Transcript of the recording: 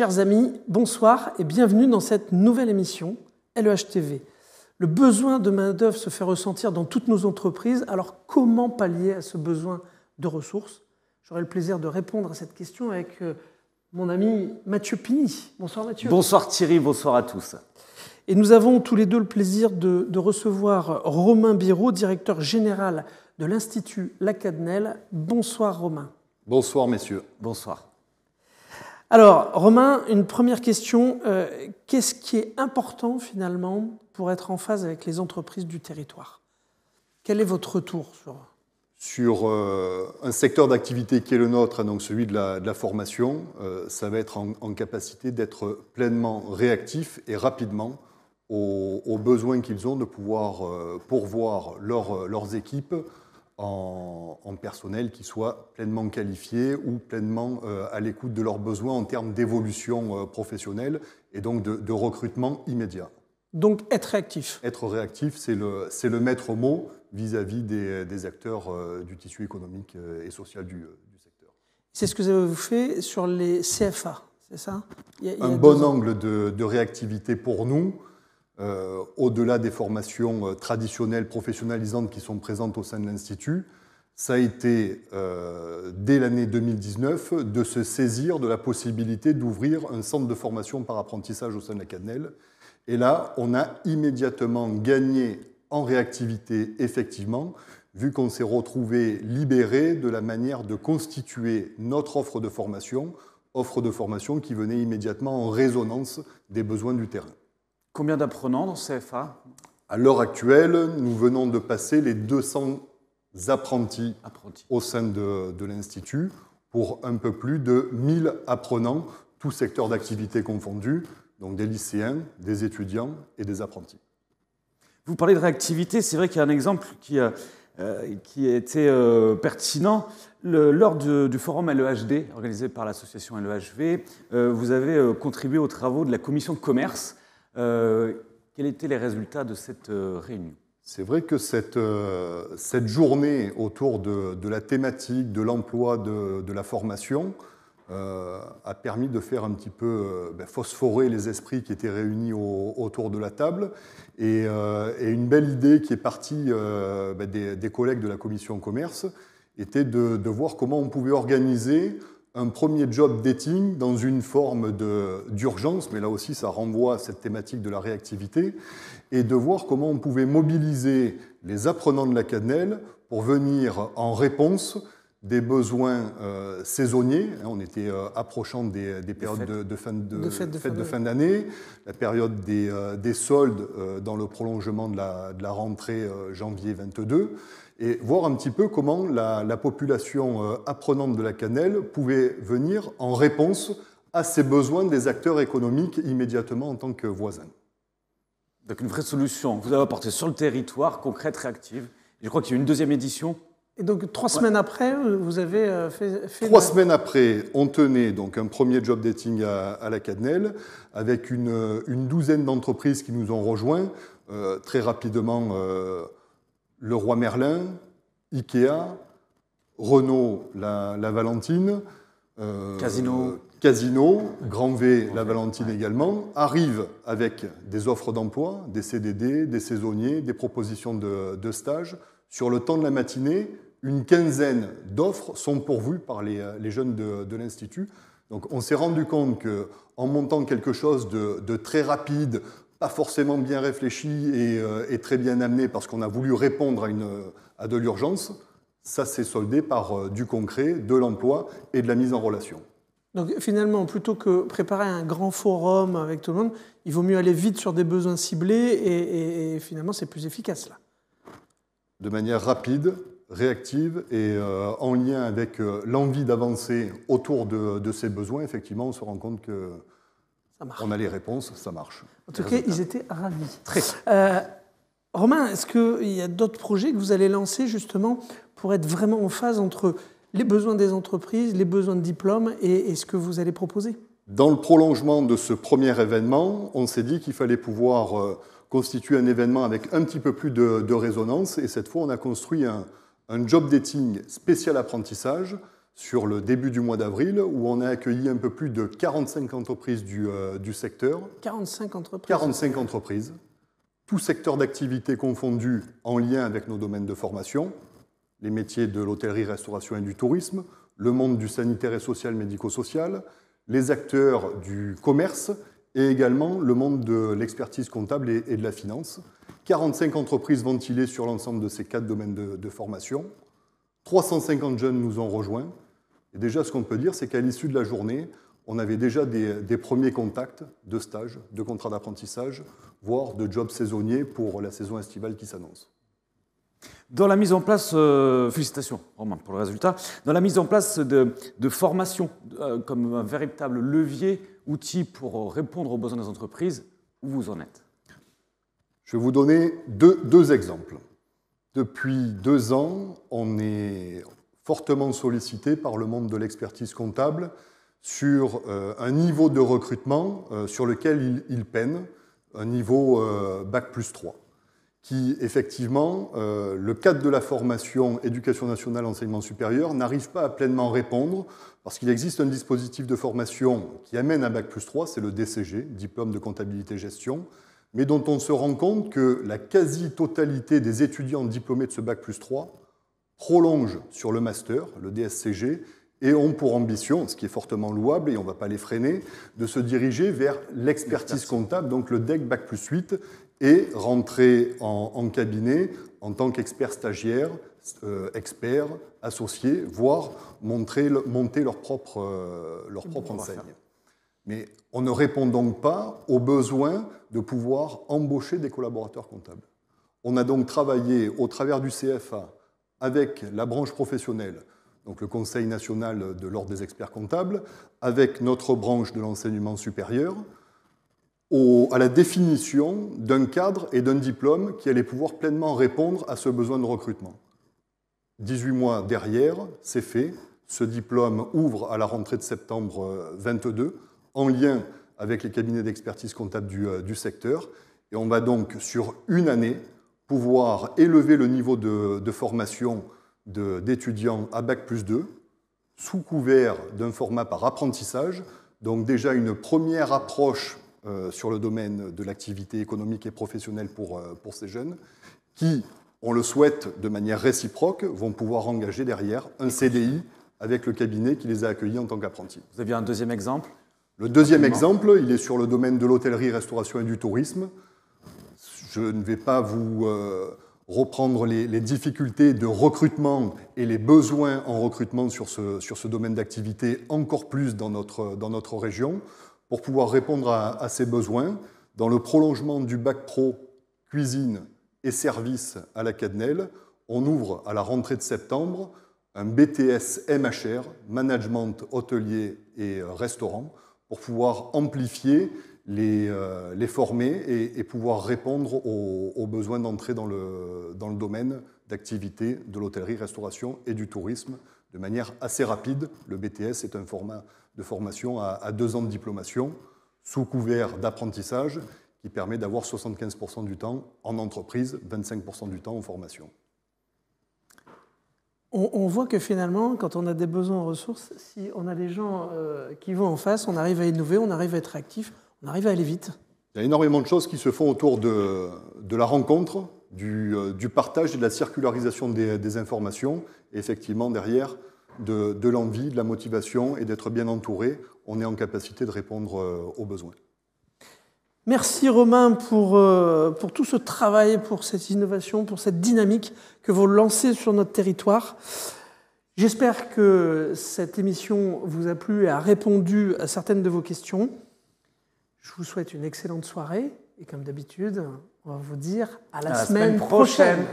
Chers amis, bonsoir et bienvenue dans cette nouvelle émission LEHTV. Le besoin de main-d'œuvre se fait ressentir dans toutes nos entreprises, alors comment pallier à ce besoin de ressources J'aurai le plaisir de répondre à cette question avec euh, mon ami Mathieu Pini. Bonsoir Mathieu. Bonsoir Thierry, bonsoir à tous. Et nous avons tous les deux le plaisir de, recevoir Romain Biraud, directeur général de l'Institut Lacadnel. Bonsoir Romain. Bonsoir messieurs. Bonsoir. Alors, Romain, une première question. Euh, qu'est-ce qui est important finalement pour être en phase avec les entreprises du territoire Quel est votre retour sur euh, un secteur d'activité qui est le nôtre, hein, donc celui de la, formation, euh, ça va être en, capacité d'être pleinement réactif et rapidement aux, besoins qu'ils ont de pouvoir pourvoir leurs équipes en, personnel qui soit pleinement qualifié ou pleinement euh, à l'écoute de leurs besoins en termes d'évolution euh, professionnelle et donc de, recrutement immédiat. Donc être réactif. Être réactif, c'est le, maître mot vis-à-vis des, acteurs euh, du tissu économique et social du, secteur. C'est ce que vous avez fait sur les CFA, c'est ça Un bon angle de réactivité pour nous euh, au-delà des formations euh, traditionnelles, professionnalisantes qui sont présentes au sein de l'Institut, ça a été, euh, dès l'année 2019, de se saisir de la possibilité d'ouvrir un centre de formation par apprentissage au sein de la CADNEL. Et là, on a immédiatement gagné en réactivité, effectivement, vu qu'on s'est retrouvé libéré de la manière de constituer notre offre de formation, offre de formation qui venait immédiatement en résonance des besoins du terrain. Combien d'apprenants dans CFA À l'heure actuelle, nous venons de passer les 200 apprentis, au sein de, l'Institut pour un peu plus de 1000 apprenants, tous secteurs d'activité confondus, donc des lycéens, des étudiants et des apprentis. Vous parlez de réactivité, c'est vrai qu'il y a un exemple qui, a euh, euh, qui euh, pertinent. lors du, forum LEHD, organisé par l'association LEHV, vous avez contribué aux travaux de la commission commerce euh, quels étaient les résultats de cette euh, réunion c'est vrai que cette, euh, cette, journée autour de, de la thématique, de l'emploi, de, de, la formation, a permis de faire un petit peu ben, phosphorer les esprits qui étaient réunis autour de la table. Et, une belle idée qui est partie ben, des, collègues de la commission commerce était de, de voir comment on pouvait organiser un premier job dating dans une forme d'urgence, mais là aussi ça renvoie à cette thématique de la réactivité, et de voir comment on pouvait mobiliser les apprenants de la cannelle pour venir en réponse des besoins euh, saisonniers. Hein, on était euh, approchant des, périodes de, fin de, fête, de fin d'année, la période des, euh, soldes dans le prolongement de la, rentrée janvier 22, et voir un petit peu comment la, population apprenante de la cannelle pouvait venir en réponse à ces besoins des acteurs économiques immédiatement en tant que voisins. Donc une vraie solution, vous avez apportée sur le territoire, concrète, réactive. Je crois qu'il y a une deuxième édition et donc trois semaines après, vous avez euh, fait... trois semaines après, on tenait donc un premier job dating à, la Cadnel avec une, douzaine d'entreprises qui nous ont rejoints. Euh, très rapidement, euh, le Roi Merlin, Ikea, Renault, la, Valentine. Casino. Casino, Grand V, la Valentine également, arrivent avec des offres d'emploi, des CDD, des saisonniers, des propositions de, de stage. Sur le temps de la matinée, une quinzaine d'offres sont pourvues par les, euh, jeunes de, l'Institut. Donc on s'est rendu compte qu'en montant quelque chose de, très rapide, pas forcément bien réfléchi euh, et, très bien amené parce qu'on a voulu répondre à, de l'urgence, ça s'est soldé par euh, du concret, de l'emploi et de la mise en relation. Donc finalement, plutôt que préparer un grand forum avec tout le monde, il vaut mieux aller vite sur des besoins ciblés et finalement c'est plus efficace là. De manière rapide, réactive et euh, en lien avec euh, l'envie d'avancer autour de, de, ces besoins, effectivement, on se rend compte que ça marche on a les réponses, ça marche. En tout cas, ils étaient ravis. Très. Euh, Romain, est-ce qu'il y a d'autres projets que vous allez lancer justement pour être vraiment en phase entre les besoins des entreprises, les besoins de diplômes et, ce que vous allez proposer Dans le prolongement de ce premier événement, on s'est dit qu'il fallait pouvoir constituer un événement avec un petit peu plus de résonance et cette fois, on a construit un, un job dating spécial apprentissage sur le début du mois d'avril où on a accueilli un peu plus de 45 entreprises du, euh, secteur. 45 entreprises 45 entreprises, tout secteur d'activité confondu en lien avec nos domaines de formation, les métiers de l'hôtellerie, restauration et du tourisme, le monde du sanitaire et social, médico-social, les acteurs du commerce et également le monde de l'expertise comptable et de la finance. 45 entreprises ventilées sur l'ensemble de ces quatre domaines de, formation. 350 jeunes nous ont rejoints. Et déjà, ce qu'on peut dire, c'est qu'à l'issue de la journée, on avait déjà des, premiers contacts de stages, de contrats d'apprentissage, voire de jobs saisonniers pour la saison estivale qui s'annonce. Dans la mise en place, euh, félicitations Romain pour le résultat, dans la mise en place de, formation euh, comme un véritable levier, outil pour répondre aux besoins des entreprises, où vous en êtes je vais vous donner deux, deux exemples. Depuis deux ans, on est fortement sollicité par le monde de l'expertise comptable sur euh, un niveau de recrutement euh, sur lequel il, peine, un niveau euh, Bac plus 3, qui effectivement, le cadre de la formation éducation nationale enseignement supérieur n'arrive pas à pleinement répondre, parce qu'il existe un dispositif de formation qui amène à Bac plus 3, c'est le DCG, diplôme de comptabilité gestion, mais dont on se rend compte que la quasi-totalité des étudiants diplômés de ce bac plus 3 prolongent sur le master, le DSCG, et ont pour ambition, ce qui est fortement louable, et on ne va pas les freiner, de se diriger vers l'expertise comptable, donc le DEC Bac plus 8, et rentrer en, cabinet en tant qu'expert stagiaire, experts euh, expert, associé, voire monter leur propre euh, enseigne. Mais on ne répond donc pas aux besoins de pouvoir embaucher des collaborateurs comptables. On a donc travaillé au travers du CFA avec la branche professionnelle, donc le Conseil national de l'ordre des experts comptables, avec notre branche de l'enseignement supérieur, à la définition d'un cadre et d'un diplôme qui allait pouvoir pleinement répondre à ce besoin de recrutement. 18 mois derrière, c'est fait. Ce diplôme ouvre à la rentrée de septembre 22 euh, en lien avec les cabinets d'expertise comptable euh, du, secteur. Et on va donc, sur une année, pouvoir élever le niveau de, formation d'étudiants à Bac 2, sous couvert d'un format par apprentissage, donc déjà une première approche euh, sur le domaine de l'activité économique et professionnelle pour, euh, pour ces jeunes, qui, on le souhaite de manière réciproque, vont pouvoir engager derrière un CDI avec le cabinet qui les a accueillis en tant qu'apprentis. Vous avez un deuxième exemple le deuxième exemple, il est sur le domaine de l'hôtellerie, restauration et du tourisme. Je ne vais pas vous euh, reprendre les, difficultés de recrutement et les besoins en recrutement sur ce, domaine d'activité encore plus dans notre, région. Pour pouvoir répondre à, ces besoins, dans le prolongement du bac pro cuisine et services à la Cadenelle, on ouvre à la rentrée de septembre un BTS MHR, Management Hôtelier et euh, Restaurant, pour pouvoir amplifier, les, euh, former et, pouvoir répondre aux, besoins d'entrée dans le, domaine d'activité de l'hôtellerie-restauration et du tourisme de manière assez rapide. Le BTS est un format de formation à deux ans de diplomation sous couvert d'apprentissage qui permet d'avoir 75% du temps en entreprise, 25% du temps en formation on, voit que finalement, quand on a des besoins en ressources, si on a des gens euh, qui vont en face, on arrive à innover, on arrive à être actif, on arrive à aller vite. Il y a énormément de choses qui se font autour de, la rencontre, euh, du, partage et de la circularisation des, informations. effectivement, derrière, de l'envie, de la motivation et d'être bien entouré, on est en capacité de répondre euh, aux besoins. Merci Romain euh, pour, tout ce travail, pour cette innovation, pour cette dynamique que vous lancez sur notre territoire. J'espère que cette émission vous a plu et a répondu à certaines de vos questions. Je vous souhaite une excellente soirée et comme d'habitude, on va vous dire à la, semaine, prochaine.